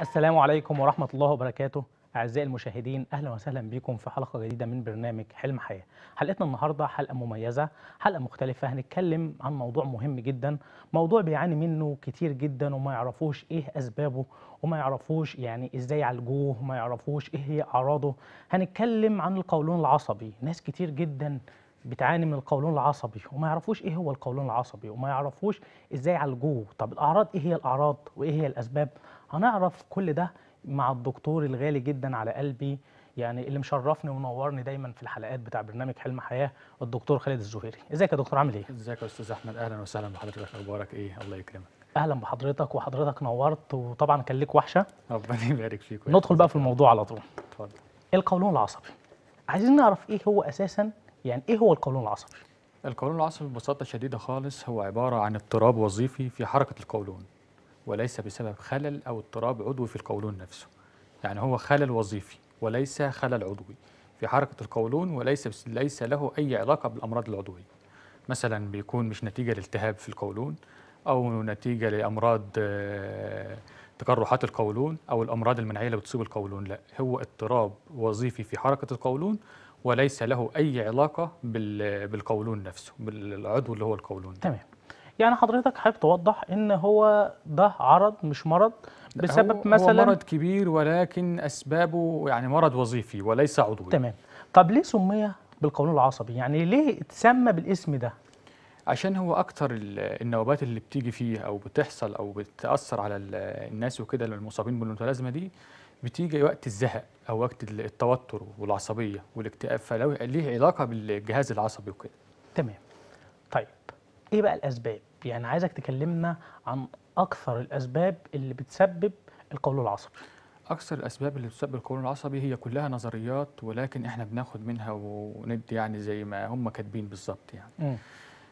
السلام عليكم ورحمة الله وبركاته أعزائي المشاهدين أهلا وسهلا بكم في حلقة جديدة من برنامج حلم حياة حلقتنا النهاردة حلقة مميزة حلقة مختلفة هنتكلم عن موضوع مهم جدا موضوع بيعاني منه كتير جدا وما يعرفوش إيه أسبابه وما يعرفوش يعني إزاي يعالجوه وما يعرفوش إيه هي أعراضه هنتكلم عن القولون العصبي ناس كتير جدا بتعاني من القولون العصبي وما يعرفوش ايه هو القولون العصبي وما يعرفوش ازاي يعالجوه طب الاعراض ايه هي الاعراض وايه هي الاسباب هنعرف كل ده مع الدكتور الغالي جدا على قلبي يعني اللي مشرفني ومنورني دايما في الحلقات بتاع برنامج حلم حياه الدكتور خالد الزهيري ازيك يا دكتور عامل ايه ازيك يا استاذ احمد اهلا وسهلا بحضرتك اخبارك ايه الله يكرمك اهلا بحضرتك وحضرتك نورت وطبعا كان ليك وحشه ربنا يبارك فيك ندخل بقى في الموضوع على طول اتفضل القولون العصبي عايزين نعرف ايه هو اساسا يعني ايه هو القولون العصبي القولون العصبي ببساطه شديده خالص هو عباره عن اضطراب وظيفي في حركه القولون وليس بسبب خلل أو اضطراب عضوي في القولون نفسه يعني هو خلل وظيفي وليس خلل عضوي في حركة القولون وليس ليس له أي علاقة بالأمراض العضوية مثلا بيكون مش نتيجة لالتهاب في القولون أو نتيجة لأمراض آه، تقرحات القولون أو الأمراض المناعية اللي بتصيب القولون لا هو اضطراب وظيفي في حركة القولون وليس له أي علاقة بالقولون نفسه بالعضو اللي هو القولون تمام يعني حضرتك حابب توضح ان هو ده عرض مش مرض بسبب هو مثلا هو مرض كبير ولكن اسبابه يعني مرض وظيفي وليس عضوي تمام طب ليه سمي بالقولون العصبي يعني ليه اتسمى بالاسم ده عشان هو اكتر النوبات اللي بتيجي فيه او بتحصل او بتاثر على الناس وكده المصابين بالمتلازمه دي بتيجي وقت الزهق او وقت التوتر والعصبيه والاكتئاب فليه ليه علاقه بالجهاز العصبي وكده تمام طيب ايه بقى الاسباب يعني عايزك تكلمنا عن اكثر الاسباب اللي بتسبب القولون العصبي اكثر الاسباب اللي بتسبب القولون العصبي هي كلها نظريات ولكن احنا بناخد منها وندي يعني زي ما هم كاتبين بالظبط يعني م.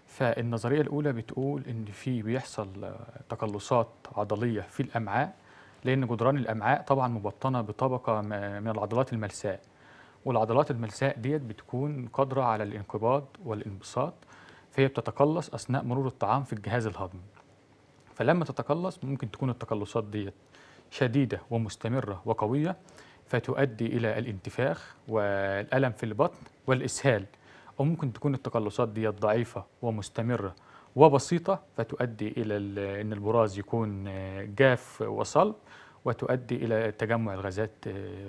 فالنظريه الاولى بتقول ان في بيحصل تقلصات عضليه في الامعاء لان جدران الامعاء طبعا مبطنه بطبقه من العضلات الملساء والعضلات الملساء ديت بتكون قادره على الانقباض والانبساط فهي بتتقلص أثناء مرور الطعام في الجهاز الهضمي فلما تتقلص ممكن تكون التقلصات دي شديدة ومستمرة وقوية فتؤدي إلى الانتفاخ والألم في البطن والإسهال أو ممكن تكون التقلصات دي ضعيفة ومستمرة وبسيطة فتؤدي إلى أن البراز يكون جاف وصلب وتؤدي إلى تجمع الغازات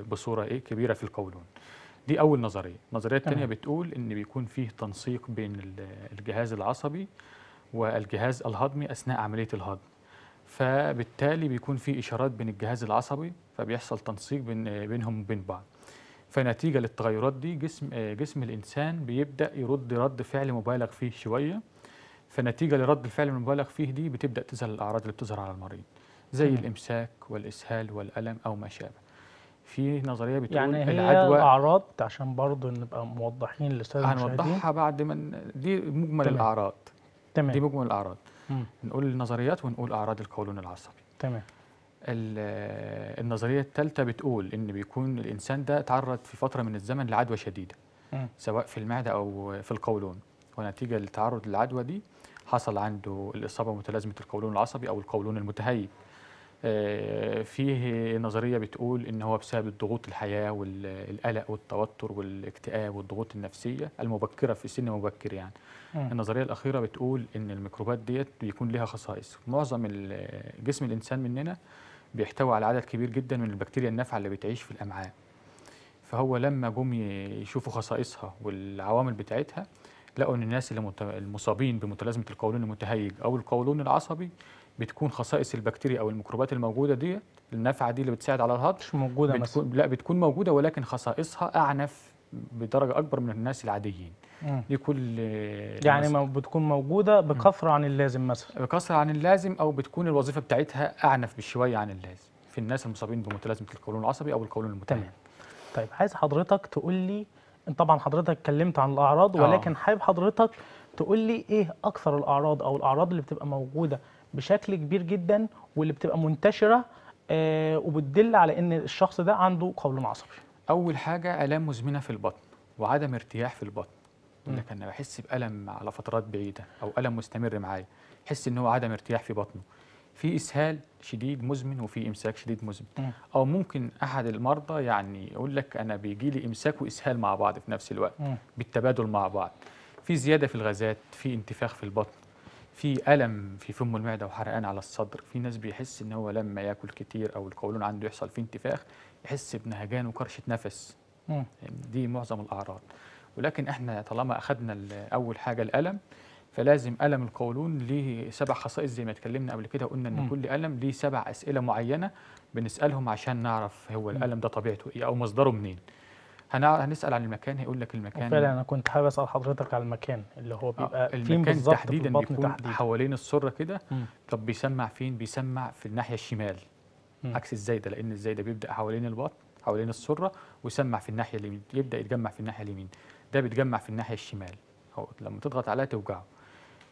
بصورة إيه؟ كبيرة في القولون دي اول نظريه النظريه الثانيه بتقول ان بيكون فيه تنسيق بين الجهاز العصبي والجهاز الهضمي اثناء عمليه الهضم فبالتالي بيكون فيه اشارات بين الجهاز العصبي فبيحصل تنسيق بين بينهم وبين بعض فنتيجه للتغيرات دي جسم جسم الانسان بيبدا يرد رد فعل مبالغ فيه شويه فنتيجه لرد الفعل المبالغ فيه دي بتبدا تظهر الاعراض اللي بتظهر على المريض زي الامساك والاسهال والالم او ما شابه في نظريه بتقول يعني هي العدوى الاعراض عشان برضه نبقى موضحين للساده المشاهدين هنوضحها بعد ما دي مجمل تمام. الاعراض تمام دي مجمل الاعراض مم. نقول النظريات ونقول اعراض القولون العصبي تمام النظريه الثالثه بتقول ان بيكون الانسان ده تعرض في فتره من الزمن لعدوى شديده مم. سواء في المعده او في القولون ونتيجه للتعرض للعدوى دي حصل عنده الاصابه متلازمه القولون العصبي او القولون المتهيب آه، فيه نظريه بتقول ان هو بسبب الضغوط الحياه والقلق والتوتر والاكتئاب والضغوط النفسيه المبكره في سن مبكر يعني م. النظريه الاخيره بتقول ان الميكروبات ديت بيكون لها خصائص معظم جسم الانسان مننا بيحتوي على عدد كبير جدا من البكتيريا النافعه اللي بتعيش في الامعاء فهو لما جم يشوفوا خصائصها والعوامل بتاعتها لقوا ان الناس اللي المصابين بمتلازمه القولون المتهيج او القولون العصبي بتكون خصائص البكتيريا او الميكروبات الموجوده ديت النافعه دي اللي بتساعد على الهضم مش موجوده بتكون مثلا لا بتكون موجوده ولكن خصائصها اعنف بدرجه اكبر من الناس العاديين مم. دي كل يعني ما بتكون موجوده بكثره عن اللازم مثلا بكثره عن اللازم او بتكون الوظيفه بتاعتها اعنف بشويه عن اللازم في الناس المصابين بمتلازمه القولون العصبي او القولون المتهم تمام طيب عايز حضرتك تقول لي طبعا حضرتك اتكلمت عن الاعراض آه. ولكن آه. حابب حضرتك تقول لي ايه اكثر الاعراض او الاعراض اللي بتبقى موجوده بشكل كبير جدا واللي بتبقى منتشره آه، وبتدل على ان الشخص ده عنده قولون عصبي اول حاجه الام مزمنه في البطن وعدم ارتياح في البطن يقول لك انا بحس بالم على فترات بعيده او الم مستمر معايا حس ان هو عدم ارتياح في بطنه في اسهال شديد مزمن وفي امساك شديد مزمن م. او ممكن احد المرضى يعني يقول لك انا بيجي لي امساك واسهال مع بعض في نفس الوقت م. بالتبادل مع بعض في زياده في الغازات في انتفاخ في البطن في ألم في فم المعدة وحرقان على الصدر في ناس بيحس إن هو لما ياكل كتير أو القولون عنده يحصل فيه انتفاخ يحس بنهجان وكرشة نفس مم. دي معظم الأعراض ولكن احنا طالما أخدنا أول حاجة الألم فلازم ألم القولون ليه سبع خصائص زي ما اتكلمنا قبل كده قلنا إن مم. كل ألم ليه سبع أسئلة معينة بنسألهم عشان نعرف هو الألم ده طبيعته إيه أو مصدره منين هنسال عن المكان هيقول لك المكان فعلا انا كنت حابب اسال حضرتك على المكان اللي هو بيبقى آه فين بالظبط تحديدا في بيكون تحديد. حوالين السره كده طب بيسمع فين بيسمع في الناحيه الشمال م. عكس الزايده لان الزايده بيبدا حوالين البطن حوالين السره ويسمع في الناحيه اليمين يبدا يتجمع في الناحيه اليمين ده بيتجمع في الناحيه الشمال هو لما تضغط عليها توجعه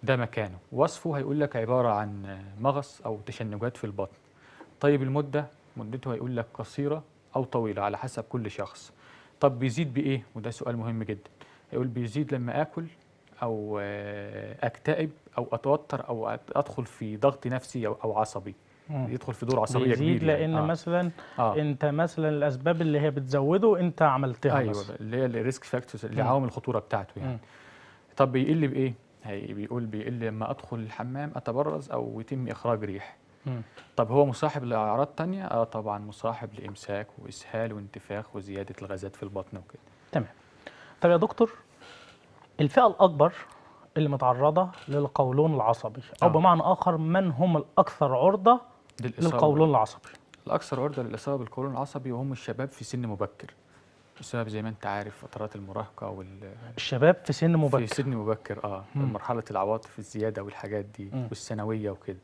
ده مكانه وصفه هيقول لك عباره عن مغص او تشنجات في البطن طيب المده مدته هيقول لك قصيره او طويله على حسب كل شخص طب بيزيد بايه وده سؤال مهم جدا يقول بيزيد لما اكل او آه، اكتئب او اتوتر او ادخل في ضغط نفسي او عصبي يدخل في دور عصبيه كبير بيزيد يعني. لان يعني. آه. مثلا آه. انت مثلا الاسباب اللي هي بتزوده انت عملتها ايوه مثلاً. اللي هي الريسك فاكتورز اللي عوامل الخطوره بتاعته يعني م. طب بيقل بايه؟ هي بيقول بيقل لما ادخل الحمام اتبرز او يتم اخراج ريح طب هو مصاحب لاعراض تانية؟ اه طبعا مصاحب لامساك واسهال وانتفاخ وزياده الغازات في البطن وكده. تمام. طب يا دكتور الفئه الاكبر اللي متعرضه للقولون العصبي او آه. بمعنى اخر من هم الاكثر عرضه للقولون العصبي؟ الاكثر عرضه للاصابه بالقولون العصبي وهم الشباب في سن مبكر. بسبب زي ما انت عارف فترات المراهقه وال الشباب في سن مبكر في سن مبكر اه مرحله العواطف الزياده والحاجات دي م. والثانويه وكده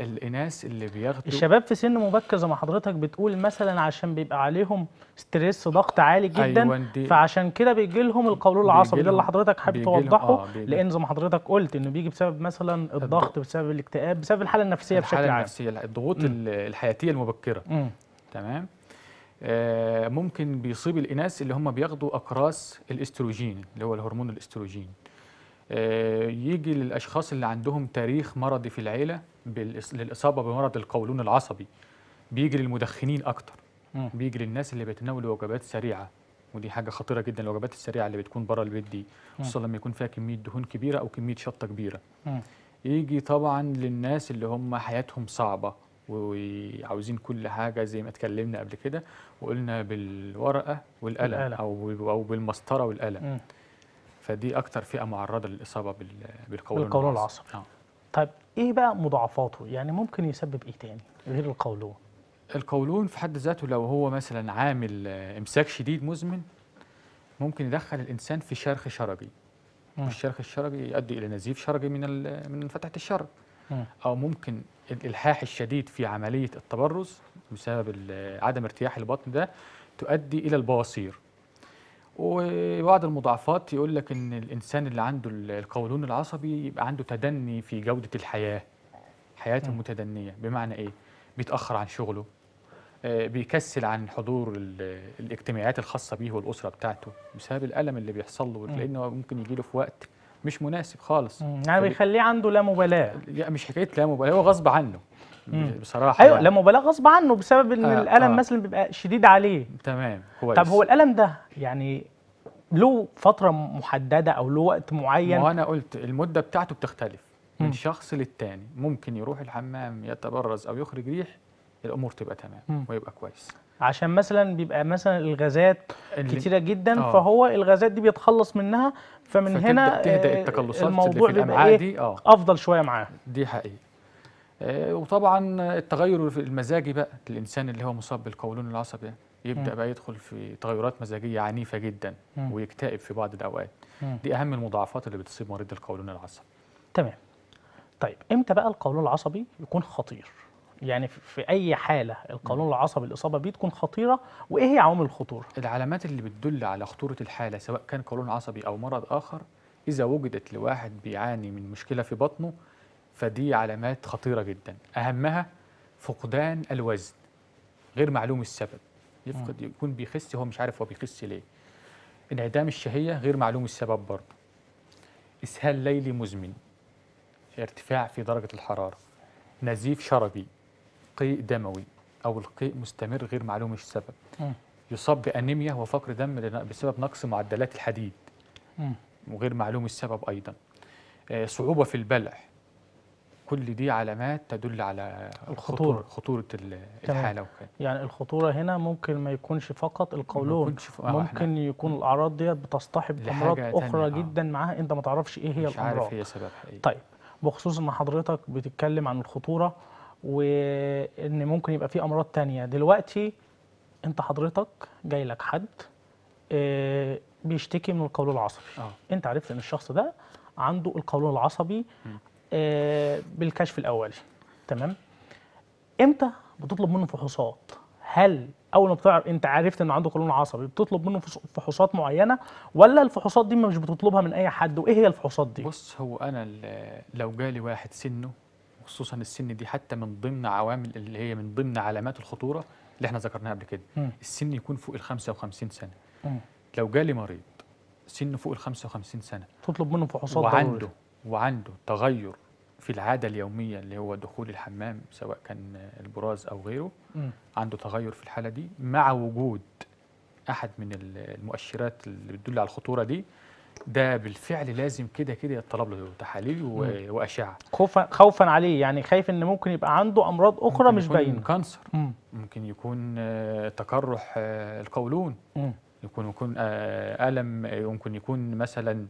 الاناث اللي بياخدوا الشباب في سن مبكر زي ما حضرتك بتقول مثلا عشان بيبقى عليهم ستريس ضغط عالي أيوة، جدا أيوة دي فعشان كده بيجي لهم القولون العصبي ده اللي حضرتك حابب توضحه آه لان زي ما حضرتك قلت انه بيجي بسبب مثلا الضغط بسبب الاكتئاب بسبب الحاله النفسيه الحالة بشكل عام الحاله النفسيه الضغوط الحياتيه المبكره م. تمام آه ممكن بيصيب الاناث اللي هم بياخدوا اقراص الاستروجين اللي هو الهرمون الاستروجين آه يجي للاشخاص اللي عندهم تاريخ مرضي في العيله للاصابه بمرض القولون العصبي بيجي للمدخنين اكتر مم. بيجي للناس اللي بيتناولوا وجبات سريعه ودي حاجه خطيره جدا الوجبات السريعه اللي بتكون بره البيت دي خصوصا لما يكون فيها كميه دهون كبيره او كميه شطه كبيره مم. يجي طبعا للناس اللي هم حياتهم صعبه وعاوزين كل حاجه زي ما اتكلمنا قبل كده وقلنا بالورقه والقلم القلم. او او بالمسطره والقلم فدي اكتر فئه معرضه للاصابه بالقولون العصبي العصب. آه. طيب ايه بقى مضاعفاته يعني ممكن يسبب ايه تاني غير القولون القولون في حد ذاته لو هو مثلا عامل آه، امساك شديد مزمن ممكن يدخل الانسان في شرخ شرجي الشرخ الشرجي يؤدي الى نزيف شرجي من آه، من فتحه الشرج او ممكن الالحاح الشديد في عمليه التبرز بسبب آه، عدم ارتياح البطن ده تؤدي الى البواسير وبعض المضاعفات يقول لك ان الانسان اللي عنده القولون العصبي يبقى عنده تدني في جوده الحياه حياته متدنيه بمعنى ايه بيتاخر عن شغله آه، بيكسل عن حضور الاجتماعات الخاصه بيه والاسره بتاعته بسبب الالم اللي بيحصل له لانه ممكن يجي له في وقت مش مناسب خالص يعني بيخليه عنده لا مبالاه لا مش حكايه لا مبالاه هو غصب عنه بصراحه ايوه يعني. لا مبالاه غصب عنه بسبب ان آه الالم آه. مثلا بيبقى شديد عليه تمام كويس طب هو الالم ده يعني له فتره محدده او له وقت معين ما انا قلت المده بتاعته بتختلف من شخص للتاني ممكن يروح الحمام يتبرز او يخرج ريح الامور تبقى تمام ويبقى كويس عشان مثلا بيبقى مثلا الغازات كتيره جدا آه. فهو الغازات دي بيتخلص منها فمن هنا تهدأ آه، التقلصات الموضوع اللي في الامعاء إيه؟ دي آه. افضل شويه معاه دي حقيقه آه، وطبعا التغير المزاجي بقى الانسان اللي هو مصاب بالقولون العصبي يبدا بقى يدخل في تغيرات مزاجيه عنيفه جدا ويكتئب في بعض الاوقات دي اهم المضاعفات اللي بتصيب مريض القولون العصبي تمام طيب امتى بقى القولون العصبي يكون خطير يعني في اي حاله القولون العصبي الاصابه بيه تكون خطيره وايه هي عوامل الخطوره العلامات اللي بتدل على خطوره الحاله سواء كان قولون عصبي او مرض اخر اذا وجدت لواحد بيعاني من مشكله في بطنه فدي علامات خطيرة جدا أهمها فقدان الوزن غير معلوم السبب يفقد يكون بيخس هو مش عارف هو بيخس ليه انعدام الشهية غير معلوم السبب برضه إسهال ليلي مزمن ارتفاع في درجة الحرارة نزيف شرجي قيء دموي أو القيء مستمر غير معلوم السبب يصاب بأنيميا وفقر دم بسبب نقص معدلات الحديد وغير معلوم السبب أيضا آه، صعوبة في البلع كل دي علامات تدل على الخطورة خطورة الحالة يعني الخطورة هنا ممكن ما يكونش فقط القولون آه، ممكن, ممكن يكون الأعراض ديت بتصطحب أمراض أخرى تانية. جدا معاها أنت ما تعرفش إيه هي مش عارف هي سببها إيه طيب بخصوص إن حضرتك بتتكلم عن الخطورة وإن ممكن يبقى في أمراض تانية دلوقتي أنت حضرتك جاي لك حد آه، بيشتكي من القولون العصبي آه. أنت عرفت إن الشخص ده عنده القولون العصبي آه، بالكشف الاولي تمام امتى بتطلب منه فحوصات هل اول ما بتعرف انت عرفت انه عنده قولون عصبي بتطلب منه فحوصات معينه ولا الفحوصات دي مش بتطلبها من اي حد وايه هي الفحوصات دي بص هو انا لو جالي واحد سنه خصوصا السن دي حتى من ضمن عوامل اللي هي من ضمن علامات الخطوره اللي احنا ذكرناها قبل كده م. السن يكون فوق ال 55 سنه م. لو جالي مريض سنه فوق ال 55 سنه تطلب منه فحوصات وعنده ضروري. وعنده تغير في العاده اليوميه اللي هو دخول الحمام سواء كان البراز او غيره م. عنده تغير في الحاله دي مع وجود احد من المؤشرات اللي بتدل على الخطوره دي ده بالفعل لازم كده كده يتطلب له تحاليل واشعه خوفا خوفا عليه يعني خايف ان ممكن يبقى عنده امراض اخرى مش باينه ممكن يكون كانسر آه، ممكن يكون تكرح آه، القولون مم. يكون يكون آه، الم ممكن يكون مثلا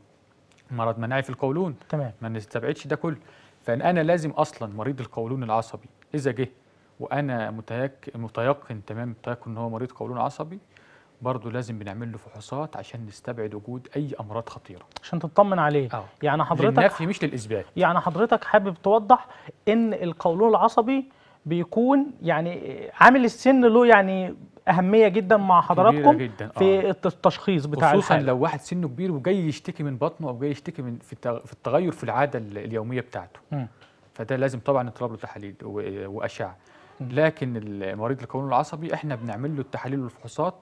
مرض مناعي في القولون تمام ما نستبعدش ده كله فان انا لازم اصلا مريض القولون العصبي اذا جه وانا متيقن متيقن تمام متيقن ان هو مريض قولون عصبي برضه لازم بنعمل له فحوصات عشان نستبعد وجود اي امراض خطيره عشان تطمن عليه أوه. يعني حضرتك للنفي مش للاثبات يعني حضرتك حابب توضح ان القولون العصبي بيكون يعني عامل السن له يعني اهميه جدا مع حضراتكم جداً. آه. في التشخيص بتاع خصوصا الحالة. لو واحد سنه كبير وجاي يشتكي من بطنه او جاي يشتكي من في التغير في العاده اليوميه بتاعته م. فده لازم طبعا نطلب له تحاليل واشعه لكن المريض القولون العصبي احنا بنعمل له التحاليل والفحوصات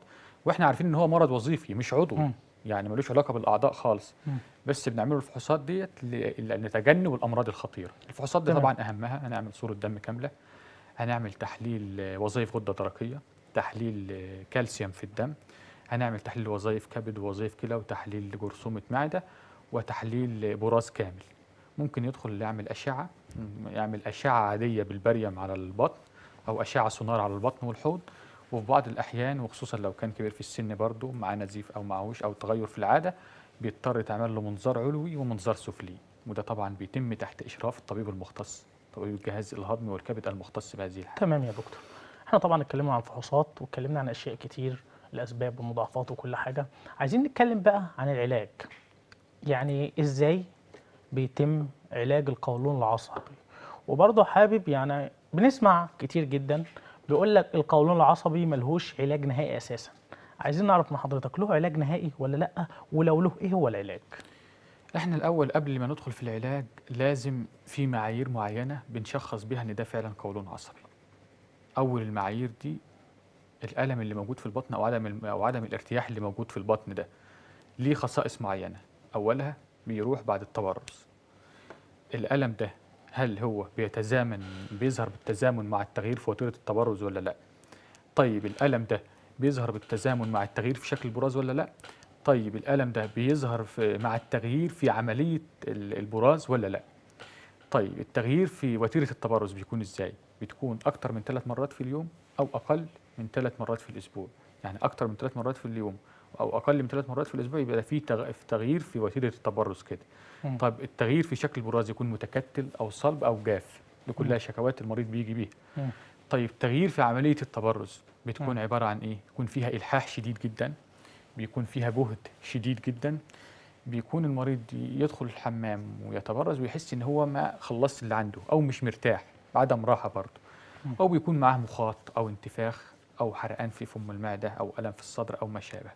واحنا عارفين ان هو مرض وظيفي مش عضوي م. يعني ملوش علاقه بالاعضاء خالص م. بس بنعمل له الفحوصات ديت لتجنب الامراض الخطيره الفحوصات دي طبعا اهمها هنعمل صوره دم كامله هنعمل تحليل وظائف غده درقيه تحليل كالسيوم في الدم هنعمل تحليل وظائف كبد ووظائف كلى وتحليل جرثومة معدة وتحليل براز كامل ممكن يدخل يعمل أشعة يعمل أشعة عادية بالبريم على البطن أو أشعة سونار على البطن والحوض وفي بعض الأحيان وخصوصا لو كان كبير في السن برضه مع نزيف أو معهوش أو تغير في العادة بيضطر تعمل له منظار علوي ومنظار سفلي وده طبعا بيتم تحت إشراف الطبيب المختص طبيب الجهاز الهضمي والكبد المختص بهذه الحالة تمام يا دكتور احنا طبعا اتكلمنا عن فحوصات واتكلمنا عن اشياء كتير الاسباب والمضاعفات وكل حاجه عايزين نتكلم بقى عن العلاج يعني ازاي بيتم علاج القولون العصبي وبرضه حابب يعني بنسمع كتير جدا بيقول لك القولون العصبي ملهوش علاج نهائي اساسا عايزين نعرف من حضرتك له علاج نهائي ولا لا ولو له ايه هو العلاج احنا الاول قبل ما ندخل في العلاج لازم في معايير معينه بنشخص بها ان ده فعلا قولون عصبي أول المعايير دي الألم اللي موجود في البطن أو عدم أو عدم الارتياح اللي موجود في البطن ده ليه خصائص معينة أولها بيروح بعد التبرز الألم ده هل هو بيتزامن بيظهر بالتزامن مع التغيير في وتيرة التبرز ولا لا؟ طيب الألم ده بيظهر بالتزامن مع التغيير في شكل البراز ولا لا؟ طيب الألم ده بيظهر في مع التغيير في عملية البراز ولا لا؟ طيب التغيير في وتيرة التبرز بيكون ازاي؟ بتكون أكتر من ثلاث مرات في اليوم أو أقل من ثلاث مرات في الأسبوع يعني أكتر من ثلاث مرات في اليوم أو أقل من ثلاث مرات في الأسبوع يبقى في تغيير في وتيرة التبرز كده طيب التغيير في شكل البراز يكون متكتل أو صلب أو جاف دي كلها شكوات المريض بيجي بيها طيب تغيير في عملية التبرز بتكون عبارة عن إيه؟ بيكون فيها إلحاح شديد جدا بيكون فيها جهد شديد جدا بيكون المريض يدخل الحمام ويتبرز ويحس ان هو ما خلصت اللي عنده او مش مرتاح بعدم راحه برضه او بيكون معاه مخاط او انتفاخ او حرقان في فم المعده او الم في الصدر او ما شابه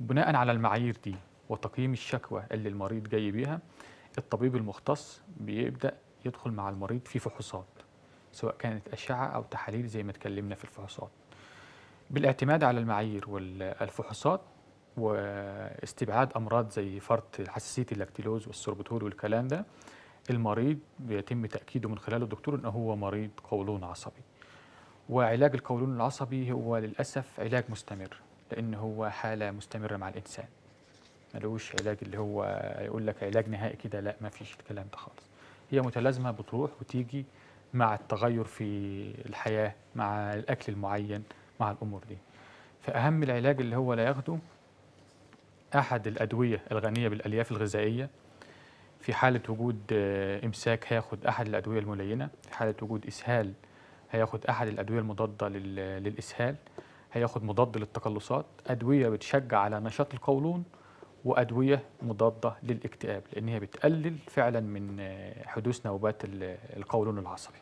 بناء على المعايير دي وتقييم الشكوى اللي المريض جاي بيها الطبيب المختص بيبدا يدخل مع المريض في فحوصات سواء كانت اشعه او تحاليل زي ما اتكلمنا في الفحوصات بالاعتماد على المعايير والفحوصات واستبعاد امراض زي فرط حساسيه اللاكتيلوز والسوربتول والكلام ده المريض بيتم تأكيده من خلال الدكتور أنه هو مريض قولون عصبي وعلاج القولون العصبي هو للأسف علاج مستمر لأن هو حالة مستمرة مع الإنسان ملوش علاج اللي هو يقول لك علاج نهائي كده لا ما فيش الكلام ده خالص هي متلازمة بتروح وتيجي مع التغير في الحياة مع الأكل المعين مع الأمور دي فأهم العلاج اللي هو لا ياخده أحد الأدوية الغنية بالألياف الغذائية في حالة وجود آه، إمساك هياخد أحد الأدوية الملينة في حالة وجود إسهال هياخد أحد الأدوية المضادة للإسهال هياخد مضاد للتقلصات أدوية بتشجع على نشاط القولون وأدوية مضادة للاكتئاب لأن هي بتقلل فعلا من آه، حدوث نوبات القولون العصبي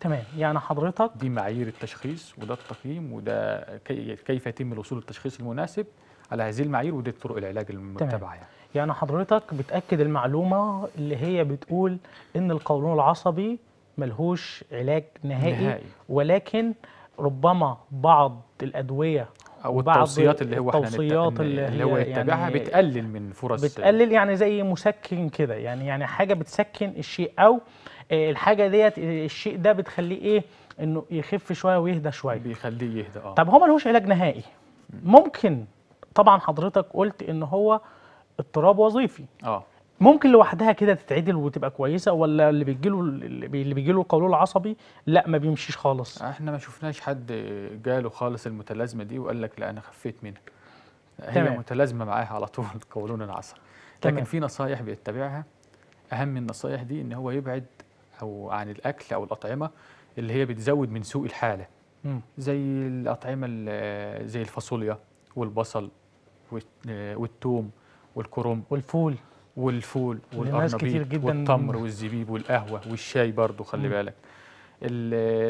تمام يعني حضرتك دي معايير التشخيص وده التقييم وده كي كيف يتم الوصول للتشخيص المناسب على هذه المعايير ودي طرق العلاج المتبعه يعني. يعني حضرتك بتاكد المعلومه اللي هي بتقول ان القولون العصبي ملهوش علاج نهائي, نهائي. ولكن ربما بعض الادويه او التوصيات اللي هو التوصيات احنا اللي, اللي هو يتبعها يعني بتقلل من فرص بتقلل يعني زي مسكن كده يعني يعني حاجه بتسكن الشيء او الحاجه ديت الشيء ده بتخليه ايه انه يخف شويه ويهدى شويه بيخليه يهدى اه طب هو ملوش علاج نهائي ممكن طبعا حضرتك قلت ان هو اضطراب وظيفي اه ممكن لوحدها كده تتعدل وتبقى كويسه ولا اللي بيجيله اللي بيجيله القولون العصبي لا ما بيمشيش خالص احنا ما شفناش حد جاله خالص المتلازمه دي وقال لك لا انا خفيت منها هي تمام. متلازمه معاها على طول القولون العصبي لكن في نصايح بيتبعها اهم النصايح دي ان هو يبعد او عن الاكل او الاطعمه اللي هي بتزود من سوء الحاله مم. زي الاطعمه زي الفاصوليا والبصل والثوم والكرنب والفول والفول والارنب والتمر والزبيب والقهوه والشاي برضو خلي مم. بالك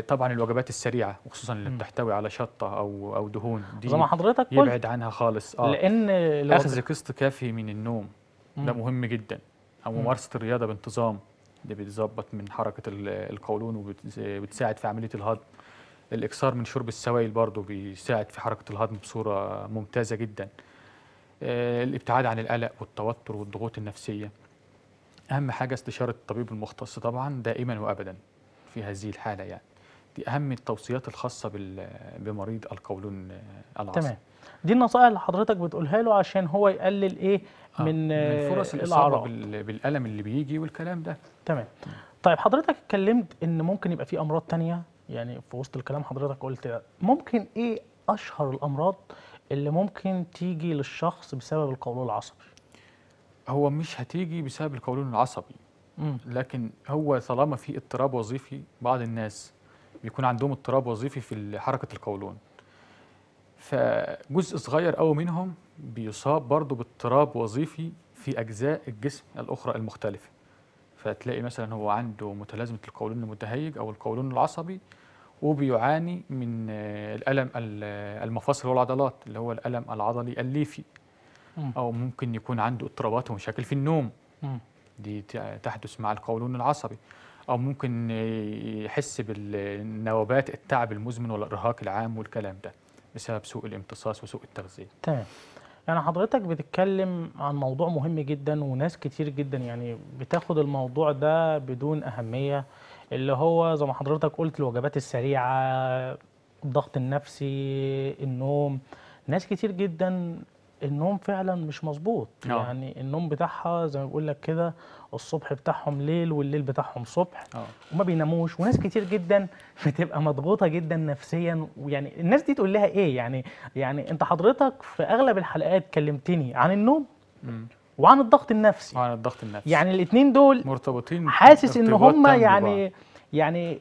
طبعا الوجبات السريعه وخصوصا اللي بتحتوي على شطه او او دهون دي زي ما حضرتك قلت يبعد عنها خالص اه لان اخذ قسط كافي من النوم مم. ده مهم جدا او ممارسه الرياضه بانتظام ده بتظبط من حركه القولون وبتساعد في عمليه الهضم الاكثار من شرب السوائل برضه بيساعد في حركه الهضم بصوره ممتازه جدا آه، الابتعاد عن القلق والتوتر والضغوط النفسيه اهم حاجه استشاره الطبيب المختص طبعا دائما وابدا في هذه الحاله يعني دي اهم التوصيات الخاصه بمريض القولون آه، العصبي تمام. دي النصائح اللي حضرتك بتقولها له عشان هو يقلل ايه آه، من, آه من فرص الاصابه بالالم اللي بيجي والكلام ده تمام طيب حضرتك اتكلمت ان ممكن يبقى في امراض تانية يعني في وسط الكلام حضرتك قلت ممكن ايه اشهر الامراض اللي ممكن تيجي للشخص بسبب القولون العصبي هو مش هتيجي بسبب القولون العصبي مم. لكن هو طالما في اضطراب وظيفي بعض الناس بيكون عندهم اضطراب وظيفي في حركه القولون فجزء صغير قوي منهم بيصاب برضه باضطراب وظيفي في أجزاء الجسم الأخرى المختلفة فتلاقي مثلا هو عنده متلازمة القولون المتهيج أو القولون العصبي وبيعاني من آه، الألم آه، المفاصل والعضلات اللي هو الألم العضلي الليفي أو ممكن يكون عنده اضطرابات ومشاكل في النوم دي تحدث مع القولون العصبي أو ممكن آه، يحس بالنوبات التعب المزمن والإرهاق العام والكلام ده بسبب سوء الامتصاص وسوء التغذيه تمام يعني حضرتك بتتكلم عن موضوع مهم جدا وناس كتير جدا يعني بتاخد الموضوع ده بدون اهميه اللي هو زي ما حضرتك قلت الوجبات السريعه الضغط النفسي النوم ناس كتير جدا النوم فعلا مش مظبوط آه. يعني النوم بتاعها زي ما بقول لك كده الصبح بتاعهم ليل والليل بتاعهم صبح أوه. وما بيناموش وناس كتير جدا بتبقى مضغوطه جدا نفسيا ويعني الناس دي تقول لها ايه يعني يعني انت حضرتك في اغلب الحلقات كلمتني عن النوم م. وعن الضغط النفسي وعن الضغط النفسي يعني الاثنين دول مرتبطين حاسس ان هم يعني يعني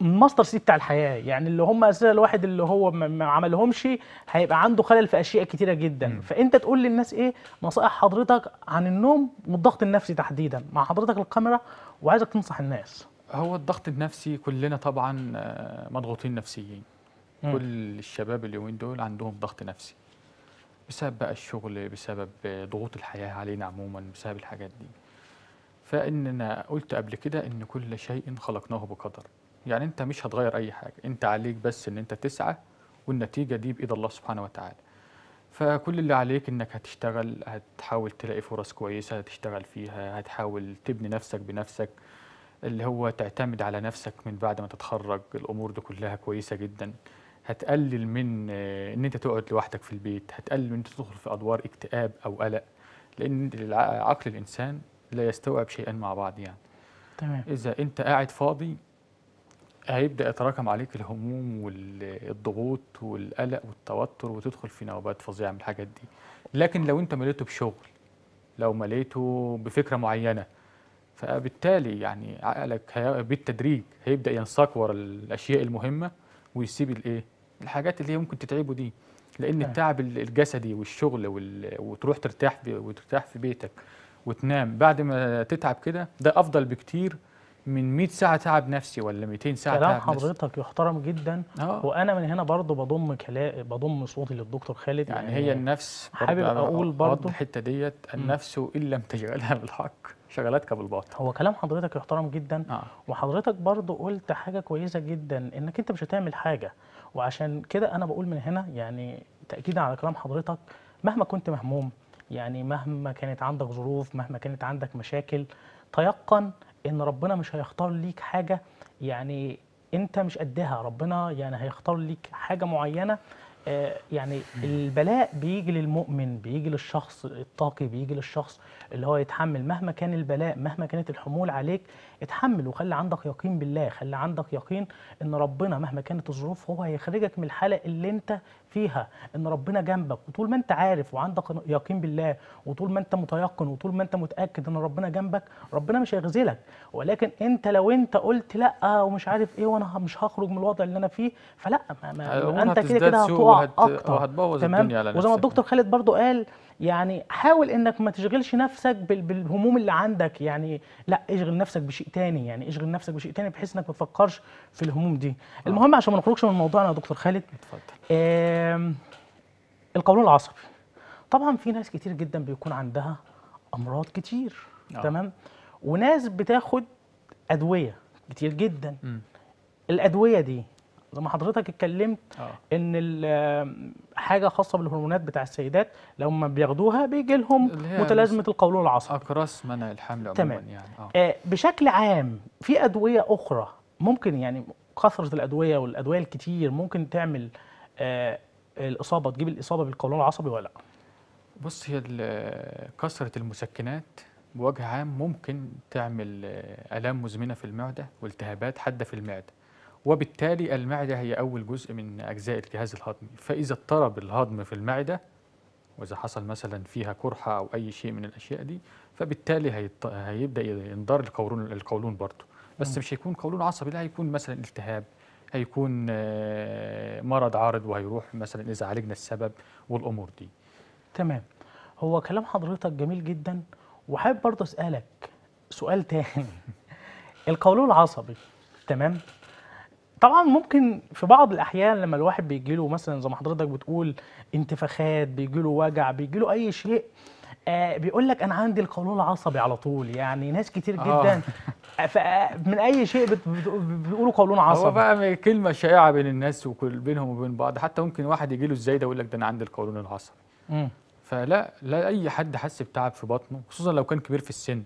ماستر سي بتاع الحياه يعني اللي هم اساسا الواحد اللي هو ما عملهمش هيبقى عنده خلل في اشياء كتيره جدا م. فانت تقول للناس ايه نصائح حضرتك عن النوم والضغط النفسي تحديدا مع حضرتك الكاميرا وعايزك تنصح الناس هو الضغط النفسي كلنا طبعا آه، مضغوطين نفسيين م. كل الشباب اليومين دول عندهم ضغط نفسي بسبب بقى الشغل بسبب ضغوط الحياه علينا عموما بسبب الحاجات دي فان انا قلت قبل كده ان كل شيء خلقناه بقدر يعني انت مش هتغير اي حاجه انت عليك بس ان انت تسعى والنتيجه دي بايد الله سبحانه وتعالى فكل اللي عليك انك هتشتغل هتحاول تلاقي فرص كويسه هتشتغل فيها هتحاول تبني نفسك بنفسك اللي هو تعتمد على نفسك من بعد ما تتخرج الامور دي كلها كويسه جدا هتقلل من ان انت تقعد لوحدك في البيت هتقلل من ان انت تدخل في ادوار اكتئاب او قلق لان عقل الانسان لا يستوعب شيئا مع بعض يعني تمام اذا انت قاعد فاضي هيبدأ يتراكم عليك الهموم والضغوط والقلق والتوتر وتدخل في نوبات فظيعة من الحاجات دي لكن لو انت مليته بشغل لو مليته بفكرة معينة فبالتالي يعني عقلك بالتدريج هيبدأ ينساق ورا الأشياء المهمة ويسيب الايه الحاجات اللي هي ممكن تتعبه دي لأن نعم. التعب الجسدي والشغل وال... وتروح ترتاح ب... وترتاح في بيتك وتنام بعد ما تتعب كده ده أفضل بكتير من 100 ساعه تعب نفسي ولا 200 ساعه تعب نفسي حضرتك يحترم جدا أوه. وانا من هنا برضه بضم كلام بضم صوتي للدكتور خالد يعني, يعني هي النفس حابب اقول برضه الحته ديت النفس ان لم تشغلها بالحق شغلتك بالباطل هو كلام حضرتك يحترم جدا آه. وحضرتك برضه قلت حاجه كويسه جدا انك انت مش هتعمل حاجه وعشان كده انا بقول من هنا يعني تاكيدا على كلام حضرتك مهما كنت مهموم يعني مهما كانت عندك ظروف مهما كانت عندك مشاكل تيقن ان ربنا مش هيختار ليك حاجه يعني انت مش قدها ربنا يعني هيختار ليك حاجه معينه آه، يعني البلاء بيجي للمؤمن بيجي للشخص الطاقي بيجي للشخص اللي هو يتحمل مهما كان البلاء مهما كانت الحمول عليك اتحمل وخلي عندك يقين بالله خلي عندك يقين ان ربنا مهما كانت الظروف هو هيخرجك من الحالة اللي انت فيها ان ربنا جنبك وطول ما انت عارف وعندك يقين بالله وطول ما انت متيقن وطول ما انت متاكد ان ربنا جنبك ربنا مش هيخذلك ولكن انت لو انت قلت لا ومش عارف ايه وانا مش هخرج من الوضع اللي انا فيه فلا ما ما أه، انت كده كده هتقع اكتر نفسك وزي ما الدكتور خالد برضو قال يعني حاول انك ما تشغلش نفسك بالهموم اللي عندك يعني لا اشغل نفسك بشيء تاني يعني اشغل نفسك بشيء تاني بحيث انك ما تفكرش في الهموم دي آه. المهم عشان ما نخرجش من موضوعنا يا دكتور خالد اتفضل القولون العصبي طبعا في ناس كتير جدا بيكون عندها امراض كتير آه. تمام وناس بتاخد ادويه كتير جدا م. الادويه دي زي ما حضرتك اتكلمت أوه. ان حاجه خاصه بالهرمونات بتاع السيدات لما بياخدوها بيجي لهم متلازمه القولون العصبي اقراص منع الحمل عموما تمام. يعني آه. آه. بشكل عام في ادويه اخرى ممكن يعني كثره الادويه والادويه الكتير ممكن تعمل آه الاصابه تجيب الاصابه بالقولون العصبي ولا لا بص هي كثره المسكنات بوجه عام ممكن تعمل آه، آلام مزمنة في المعدة والتهابات حادة في المعدة وبالتالي المعدة هي أول جزء من أجزاء الجهاز الهضمي فإذا اضطرب الهضم في المعدة وإذا حصل مثلا فيها قرحة أو أي شيء من الأشياء دي فبالتالي هيط... هيبدأ ينضر القولون القولون برضه بس مش هيكون قولون عصبي لا هيكون مثلا التهاب هيكون آه، مرض عارض وهيروح مثلا إذا عالجنا السبب والأمور دي تمام هو كلام حضرتك جميل جدا وحابب برضه أسألك سؤال تاني القولون العصبي تمام طبعا ممكن في بعض الاحيان لما الواحد بيجي له مثلا زي ما حضرتك بتقول انتفاخات بيجي له وجع بيجي له اي شيء آه، بيقول لك انا عندي القولون العصبي على طول يعني ناس كتير آه. جدا آه، من اي شيء بيقولوا قولون عصبي هو بقى كلمه شائعه بين الناس وكل بينهم وبين بعض حتى ممكن واحد يجي له ازاي ده يقول لك ده انا عندي القولون العصبي فلا لا اي حد حس بتعب في بطنه خصوصا لو كان كبير في السن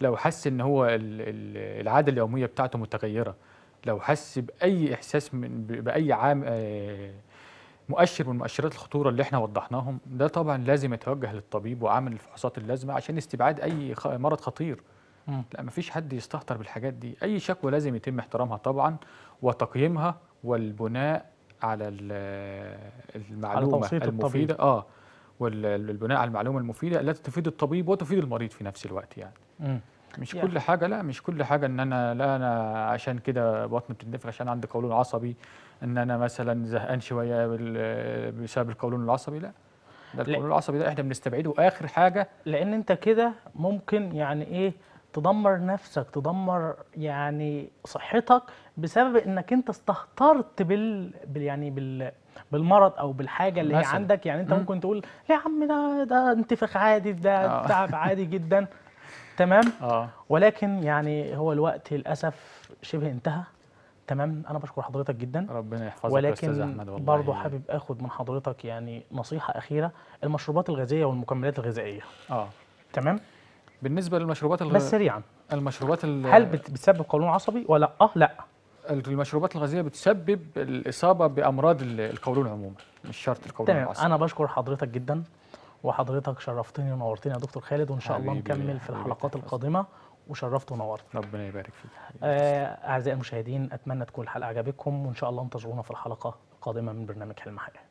لو حس ان هو العاده اليوميه بتاعته متغيره لو حس باي احساس من باي عام آه، مؤشر من مؤشرات الخطوره اللي احنا وضحناهم ده طبعا لازم يتوجه للطبيب وعمل الفحوصات اللازمه عشان استبعاد اي مرض خطير لا مفيش حد يستهتر بالحاجات دي اي شكوى لازم يتم احترامها طبعا وتقييمها والبناء على المعلومه على المفيده الطبيب. اه والبناء على المعلومه المفيده التي تفيد الطبيب وتفيد المريض في نفس الوقت يعني م. مش يعني. كل حاجه لا مش كل حاجه ان انا لا انا عشان كده بطني بتتنفخ عشان عندي قولون عصبي ان انا مثلا زهقان شويه بسبب القولون العصبي لا ده القولون العصبي ده احنا بنستبعده اخر حاجه لان انت كده ممكن يعني ايه تدمر نفسك تدمر يعني صحتك بسبب انك انت استهترت بال, بال يعني بال بالمرض او بالحاجه اللي مثلاً. هي عندك يعني انت ممكن تقول يا عم ده ده انتفاخ عادي ده آه. تعب عادي جدا تمام اه ولكن يعني هو الوقت للاسف شبه انتهى تمام انا بشكر حضرتك جدا ربنا يحفظك ولكن أحمد والله برضه حابب اخد من حضرتك يعني نصيحه اخيره المشروبات الغازيه والمكملات الغذائيه اه تمام بالنسبه للمشروبات الغ... بس سريعا المشروبات ال... هل بتسبب قولون عصبي ولا اه لا المشروبات الغازيه بتسبب الاصابه بامراض القولون عموما مش شرط القولون العصبي تمام انا بشكر حضرتك جدا وحضرتك شرفتني ونورتني يا دكتور خالد وان شاء الله نكمل في الحلقات القادمه وشرفت ونورت ربنا يبارك فيك آه، اعزائي المشاهدين اتمنى تكون الحلقه عجبتكم وان شاء الله انتظرونا في الحلقه القادمه من برنامج حلم حاجه